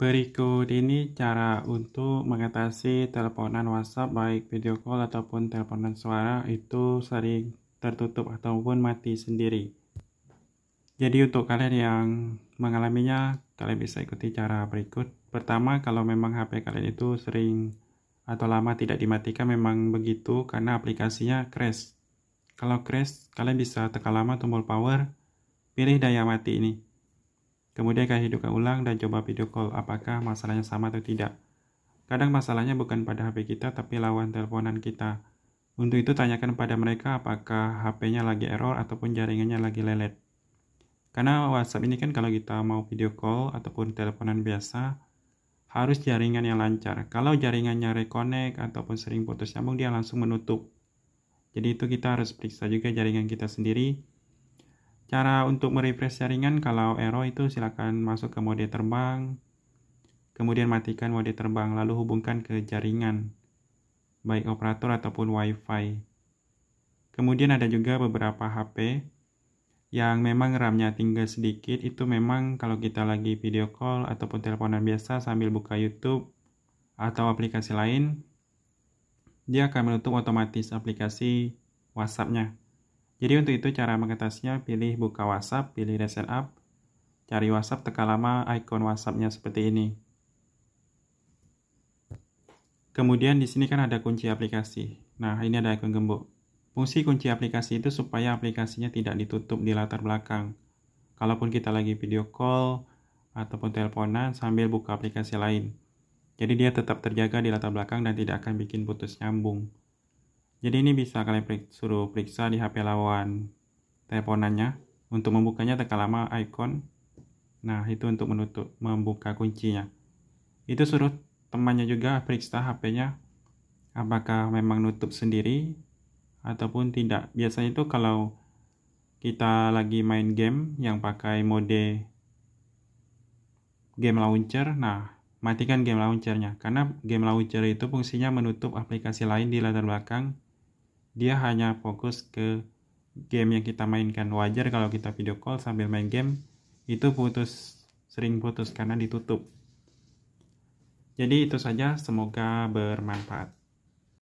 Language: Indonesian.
Berikut ini cara untuk mengatasi teleponan WhatsApp baik video call ataupun teleponan suara itu sering tertutup ataupun mati sendiri. Jadi untuk kalian yang mengalaminya, kalian bisa ikuti cara berikut. Pertama, kalau memang HP kalian itu sering atau lama tidak dimatikan memang begitu karena aplikasinya crash. Kalau crash, kalian bisa tekan lama tombol power, pilih daya mati ini. Kemudian kalian hidupkan ulang dan coba video call apakah masalahnya sama atau tidak. Kadang masalahnya bukan pada HP kita tapi lawan teleponan kita. Untuk itu tanyakan pada mereka apakah HP-nya lagi error ataupun jaringannya lagi lelet. Karena WhatsApp ini kan kalau kita mau video call ataupun teleponan biasa, harus jaringan yang lancar. Kalau jaringannya reconnect ataupun sering putus nyambung, dia langsung menutup. Jadi itu kita harus periksa juga jaringan kita sendiri Cara untuk merefresh jaringan kalau error itu silakan masuk ke mode terbang, kemudian matikan mode terbang lalu hubungkan ke jaringan, baik operator ataupun wifi. Kemudian ada juga beberapa HP yang memang RAM-nya tinggal sedikit itu memang kalau kita lagi video call ataupun teleponan biasa sambil buka YouTube atau aplikasi lain, dia akan menutup otomatis aplikasi WhatsApp-nya. Jadi untuk itu cara mengatasinya pilih buka WhatsApp, pilih reset up cari WhatsApp, tekan lama ikon WhatsAppnya seperti ini. Kemudian di sini kan ada kunci aplikasi. Nah, ini ada ikon gembok. Fungsi kunci aplikasi itu supaya aplikasinya tidak ditutup di latar belakang. Kalaupun kita lagi video call ataupun teleponan sambil buka aplikasi lain. Jadi dia tetap terjaga di latar belakang dan tidak akan bikin putus nyambung. Jadi ini bisa kalian perik, suruh periksa di HP lawan teleponannya. Untuk membukanya tekan lama icon. Nah, itu untuk menutup membuka kuncinya. Itu suruh temannya juga periksa HP-nya apakah memang nutup sendiri ataupun tidak. Biasanya itu kalau kita lagi main game yang pakai mode game launcher, nah matikan game launchernya karena game launcher itu fungsinya menutup aplikasi lain di latar belakang dia hanya fokus ke game yang kita mainkan wajar kalau kita video call sambil main game itu putus sering putus karena ditutup jadi itu saja semoga bermanfaat